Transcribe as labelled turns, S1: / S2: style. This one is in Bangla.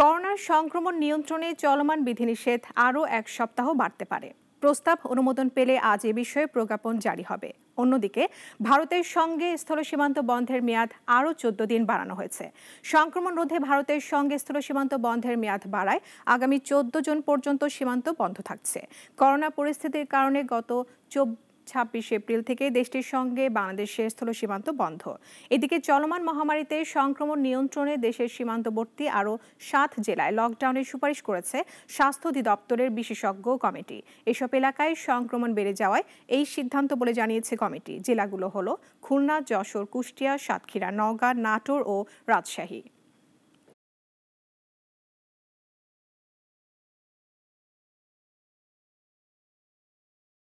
S1: করোনা সংক্রমণ নিয়ন্ত্রণে চলমান বিধিনিষেধ আরও এক সপ্তাহ বাড়তে পারে প্রস্তাব অনুমোদন পেলে আজ এ বিষয়ে প্রজ্ঞাপন জারি হবে অন্যদিকে ভারতের সঙ্গে স্থল সীমান্ত বন্ধের মেয়াদ আরও চোদ্দ দিন বাড়ানো হয়েছে সংক্রমণ রোধে ভারতের সঙ্গে স্থল সীমান্ত বন্ধের মেয়াদ বাড়ায় আগামী চোদ্দ জুন পর্যন্ত সীমান্ত বন্ধ থাকছে করোনা পরিস্থিতির কারণে গত চব্বিশ ছাব্বিশ এপ্রিল থেকে দেশটির সঙ্গে বাংলাদেশের স্থল সীমান্ত বন্ধ এদিকে চলমান মহামারীতে সংক্রমণ নিয়ন্ত্রণে দেশের সীমান্তবর্তী আরও সাত জেলায় লকডাউনের সুপারিশ করেছে স্বাস্থ্য অধিদপ্তরের বিশেষজ্ঞ কমিটি এসব এলাকায় সংক্রমণ বেড়ে যাওয়ায় এই সিদ্ধান্ত বলে জানিয়েছে কমিটি জেলাগুলো হল খুলনা যশোর কুষ্টিয়া সাতক্ষীরা নওগাঁ নাটোর ও রাজশাহী